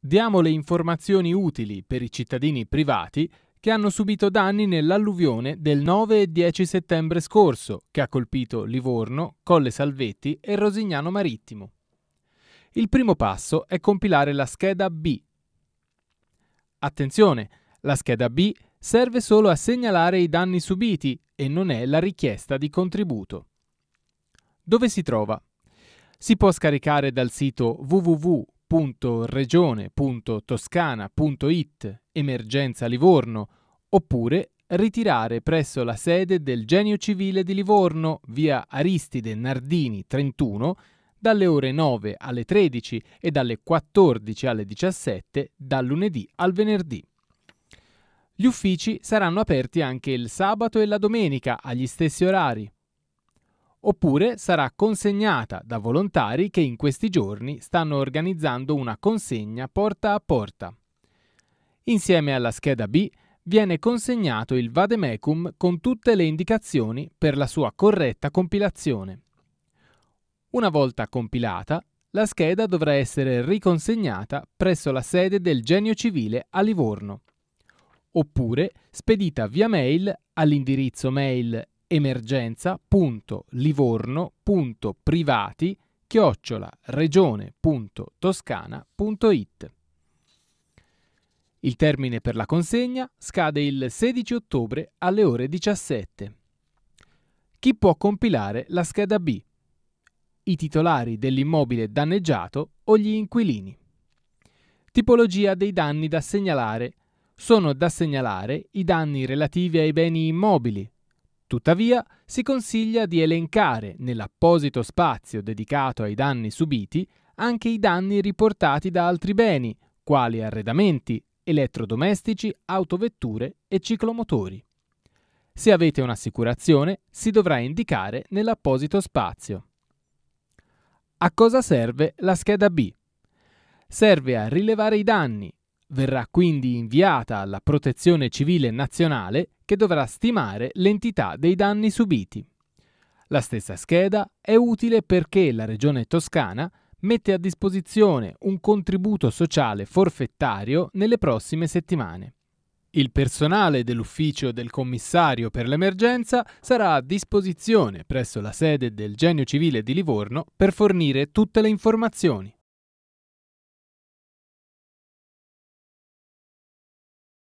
Diamo le informazioni utili per i cittadini privati che hanno subito danni nell'alluvione del 9 e 10 settembre scorso, che ha colpito Livorno, Colle Salvetti e Rosignano Marittimo. Il primo passo è compilare la scheda B. Attenzione, la scheda B serve solo a segnalare i danni subiti e non è la richiesta di contributo. Dove si trova? Si può scaricare dal sito www www.regione.toscana.it emergenza Livorno oppure ritirare presso la sede del Genio Civile di Livorno, via Aristide Nardini 31, dalle ore 9 alle 13 e dalle 14 alle 17 dal lunedì al venerdì. Gli uffici saranno aperti anche il sabato e la domenica agli stessi orari oppure sarà consegnata da volontari che in questi giorni stanno organizzando una consegna porta a porta. Insieme alla scheda B viene consegnato il vademecum con tutte le indicazioni per la sua corretta compilazione. Una volta compilata, la scheda dovrà essere riconsegnata presso la sede del Genio Civile a Livorno, oppure spedita via mail all'indirizzo mail emergenza.livorno.privati chiocciola regione.toscana.it. Il termine per la consegna scade il 16 ottobre alle ore 17. Chi può compilare la scheda B? I titolari dell'immobile danneggiato o gli inquilini. Tipologia dei danni da segnalare. Sono da segnalare i danni relativi ai beni immobili, Tuttavia, si consiglia di elencare nell'apposito spazio dedicato ai danni subiti anche i danni riportati da altri beni, quali arredamenti, elettrodomestici, autovetture e ciclomotori. Se avete un'assicurazione, si dovrà indicare nell'apposito spazio. A cosa serve la scheda B? Serve a rilevare i danni. Verrà quindi inviata alla Protezione Civile Nazionale che dovrà stimare l'entità dei danni subiti. La stessa scheda è utile perché la Regione Toscana mette a disposizione un contributo sociale forfettario nelle prossime settimane. Il personale dell'ufficio del commissario per l'emergenza sarà a disposizione presso la sede del Genio Civile di Livorno per fornire tutte le informazioni.